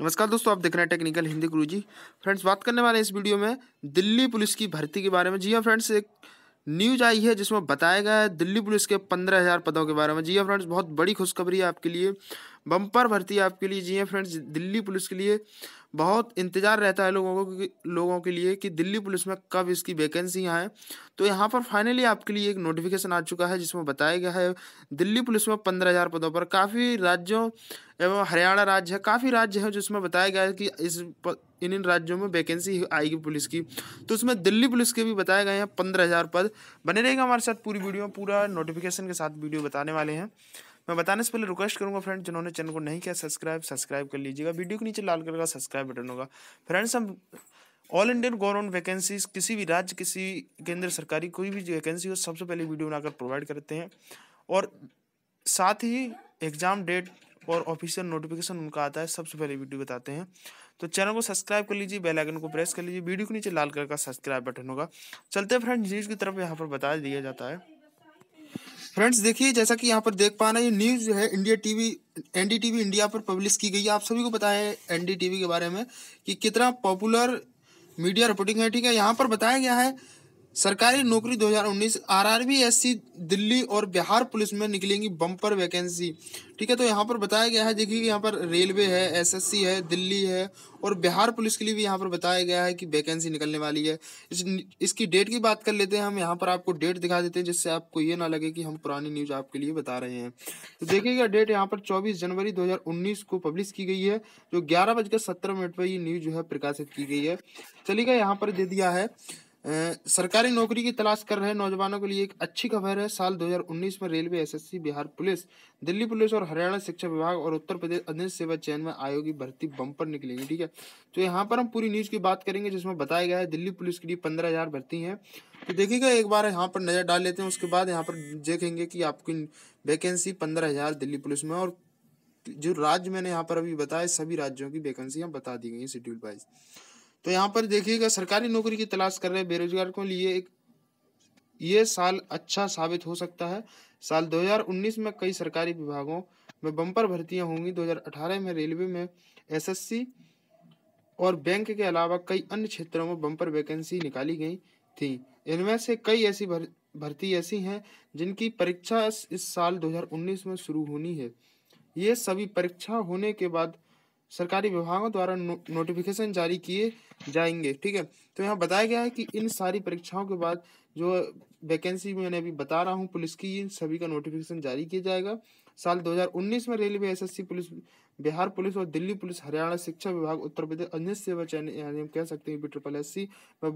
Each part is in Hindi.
नमस्कार दोस्तों आप देख रहे हैं टेक्निकल हिंदी गुरु जी फ्रेंड्स बात करने वाले इस वीडियो में दिल्ली पुलिस की भर्ती के बारे में जी हाँ फ्रेंड्स एक न्यूज आई है जिसमें बताया गया है दिल्ली पुलिस के पंद्रह हज़ार पदों के बारे में जी हाँ फ्रेंड्स बहुत बड़ी खुशखबरी है आपके लिए बम्पर भर्ती आपके लिए जी है हाँ फ्रेंड्स दिल्ली पुलिस के लिए बहुत इंतज़ार रहता है लोगों को लोगों के लिए कि दिल्ली पुलिस में कब इसकी वैकेंसी आए तो यहाँ पर फाइनली आपके लिए एक नोटिफिकेशन आ चुका है जिसमें बताया गया है दिल्ली पुलिस में पंद्रह हज़ार पदों पर काफ़ी राज्यों एवं हरियाणा राज्य है काफ़ी राज्य है जिसमें बताया गया है कि इस इन इन राज्यों में वैकेंसी आएगी पुलिस की तो उसमें दिल्ली पुलिस के भी बताए गए हैं पंद्रह हज़ार पद बने रहेगा हमारे साथ पूरी वीडियो में पूरा नोटिफिकेशन के साथ वीडियो बताने वाले हैं मैं बताने से पहले रिक्वेस्ट करूंगा फ्रेंड जिन्होंने चैनल को नहीं किया सब्सक्राइब सब्सक्राइब कर लीजिएगा वीडियो के नीचे लाल कलर का सब्सक्राइब बटन होगा फ्रेंड्स हम ऑल इंडियन गवर्नमेंट वैकेंसीज किसी भी राज्य किसी केंद्र सरकारी कोई भी वैकेंसी हो सबसे पहले वीडियो बनाकर प्रोवाइड करते हैं और साथ ही एग्ज़ाम डेट और ऑफिशियल नोटिफिकेशन उनका आता है सबसे पहले वीडियो बताते हैं तो चैनल को सब्सक्राइब कर लीजिए बेल आइकन को प्रेस कर लीजिए वीडियो के नीचे लाल कलर का सब्सक्राइब बटन होगा चलते फ्रेंड न्यूज़ की तरफ यहाँ पर बता दिया जाता है फ्रेंड्स देखिए जैसा कि यहाँ पर देख पाना ये न्यूज़ है इंडिया टीवी एनडीटीवी इंडिया पर पब्लिश की गई है आप सभी को बताया है एनडीटीवी के बारे में कि कितना पॉपुलर मीडिया रिपोर्टिंग है ठीक है यहाँ पर बताया गया है सरकारी नौकरी 2019 एससी दिल्ली और बिहार पुलिस में निकलेंगी बम्पर वैकेंसी ठीक है तो यहाँ पर बताया गया है देखिए यहाँ पर रेलवे है एसएससी है दिल्ली है और बिहार पुलिस के लिए भी यहाँ पर बताया गया है कि वैकेंसी निकलने वाली है इस इसकी डेट की बात कर लेते हैं हम यहाँ पर आपको डेट दिखा देते हैं जिससे आपको ये ना लगे कि हम पुरानी न्यूज़ आपके लिए बता रहे हैं तो देखिएगा डेट यहाँ पर चौबीस जनवरी दो को पब्लिश की गई है जो ग्यारह बजकर सत्रह मिनट पर ये न्यूज़ जो है प्रकाशित की गई है चलिएगा यहाँ पर दे दिया है सरकारी नौकरी की तलाश कर रहे नौजवानों के लिए एक अच्छी खबर है साल 2019 में railway SSC Bihar police Delhi police और हरियाणा शिक्षा विभाग और उत्तर प्रदेश अधीन सेवा चयन में आयोग की भर्ती बम्पर निकलेगी ठीक है तो यहाँ पर हम पूरी न्यूज़ की बात करेंगे जिसमें बताया गया है दिल्ली पुलिस के लिए पंद्रह हज़ार भर्ती है तो देखिएगा एक बार यहाँ पर नज़र डाल लेते हैं उसके बाद यहाँ पर देखेंगे कि आपकी वैकेंसी पंद्रह हज़ार दिल्ली पुलिस में और जो राज्य मैंने यहाँ पर अभी बताया सभी राज्यों की वैकेंसी बता दी गई है शेड्यूल वाइज तो यहाँ पर देखिएगा सरकारी नौकरी की तलाश कर रहे बेरोजगार को लिए एक ये साल अच्छा साबित हो सकता है साल 2019 में कई सरकारी विभागों में बम्पर भर्तियां होंगी 2018 में रेलवे में एसएससी और बैंक के अलावा कई अन्य क्षेत्रों में बम्पर वैकेंसी निकाली गई थी इनमें से कई ऐसी भर, भर्ती ऐसी हैं जिनकी परीक्षा इस साल 2019 में शुरू होनी है ये सभी परीक्षा होने के बाद सरकारी विभागों द्वारा नो, नोटिफिकेशन जारी किए जाएंगे ठीक है तो यहाँ बताया गया है कि इन सारी परीक्षाओं के बाद जो वैकेंसी मैंने अभी बता रहा हूँ पुलिस की इन सभी का नोटिफिकेशन जारी किया जाएगा साल 2019 में railway SSC police Bihar police और दिल्ली पुलिस हरियाणा शिक्षा विभाग उत्तर प्रदेश अन्य सेवा चयन यानी हम कह सकते हैं triple S C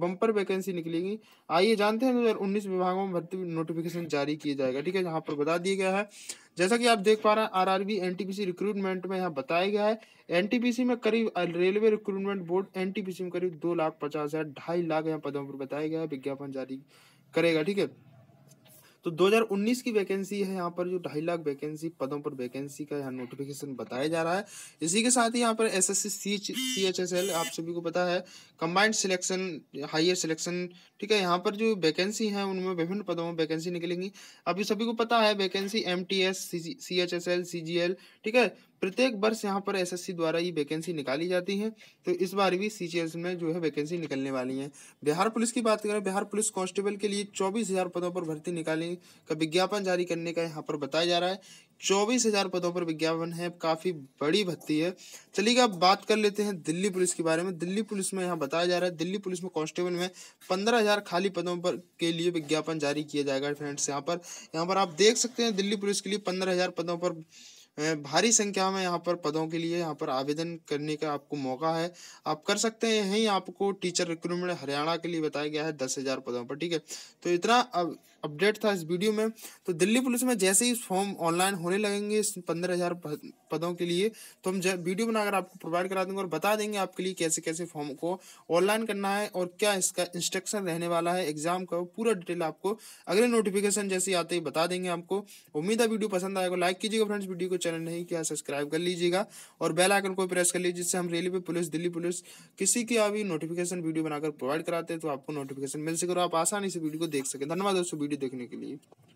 bumper vacancy निकलेगी आइए जानते हैं दो हज़ार उन्नीस विभागों में भर्ती नोटिफिकेशन जारी किया जाएगा ठीक है यहाँ पर बता दिया गया है जैसा कि आप देख पा रहे हैं आर आर एन रिक्रूटमेंट में यहाँ बताया गया है एन में करीब रेलवे रिक्रूटमेंट बोर्ड एन में करीब दो लाख पचास हज़ार ढाई लाख यहाँ पदों पर बताया गया है विज्ञापन जारी करेगा ठीक है तो 2019 की वैकेंसी है यहाँ पर जो ढाई लाख वैकेंसी पदों पर वैकेंसी का यहाँ नोटिफिकेशन बताया जा रहा है इसी के साथ ही यहाँ पर S S C C H S L आप सभी को पता है कंबाइंड सिलेक्शन हाइयर सिलेक्शन ठीक है यहाँ पर जो वैकेंसी है उनमें विभिन्न पदों में वैकेंसी निकलेंगी अभी सभी को पता है vacancy M T S C H S L C G L ठीक है प्रत्येक वर्ष यहाँ पर एसएससी द्वारा ये वैकेंसी निकाली जाती है तो इस बार भी सी में जो है वैकेंसी निकलने वाली है बिहार पुलिस की बात करें बिहार पुलिस कांस्टेबल के लिए चौबीस हजार पदों पर भर्ती निकालने का विज्ञापन जारी करने का यहाँ पर बताया जा रहा है चौबीस हजार पदों पर विज्ञापन है काफ़ी बड़ी भर्ती है चलिए अब बात कर लेते हैं दिल्ली पुलिस के बारे में दिल्ली पुलिस में यहाँ बताया जा रहा है दिल्ली पुलिस में कांस्टेबल में पंद्रह हजार खाली पदों पर के लिए विज्ञापन जारी किया जाएगा फ्रेंड्स यहाँ पर यहाँ पर आप देख सकते हैं दिल्ली पुलिस के लिए पंद्रह हजार पदों पर भारी संख्या में यहाँ पर पदों के लिए यहाँ पर आवेदन करने का आपको मौका है आप कर सकते हैं यहीं आपको टीचर रिक्रूटमेंट हरियाणा के लिए बताया गया है दस हज़ार पदों पर ठीक है तो इतना अब अपडेट था इस वीडियो में तो दिल्ली पुलिस में जैसे ही फॉर्म ऑनलाइन होने लगेंगे इस पंद्रह हज़ार पदों के लिए तो हम वीडियो बनाकर आपको प्रोवाइड करा देंगे और बता देंगे आपके लिए कैसे कैसे फॉर्म को ऑनलाइन करना है और क्या इसका इंस्ट्रक्शन रहने वाला है एग्जाम का पूरा डिटेल आपको अगले नोटिफिकेशन जैसे आते ही बता देंगे आपको उम्मीद है वीडियो पसंद आएगा लाइक कीजिएगा फ्रेंड्स वीडियो को चैनल नहीं किया सब्सक्राइब कर लीजिएगा और बेल आइकन को प्रेस कर लीजिए जिससे हम रेलवे पुलिस दिल्ली पुलिस किसी की अभी नोटिफिकेशन वीडियो बनाकर प्रोवाइड कराते हैं तो आपको नोटिफिकेशन मिल सके और आप आसानी से वीडियो को देख सकें धन्यवाद दोस्तों वीडियो देखने के लिए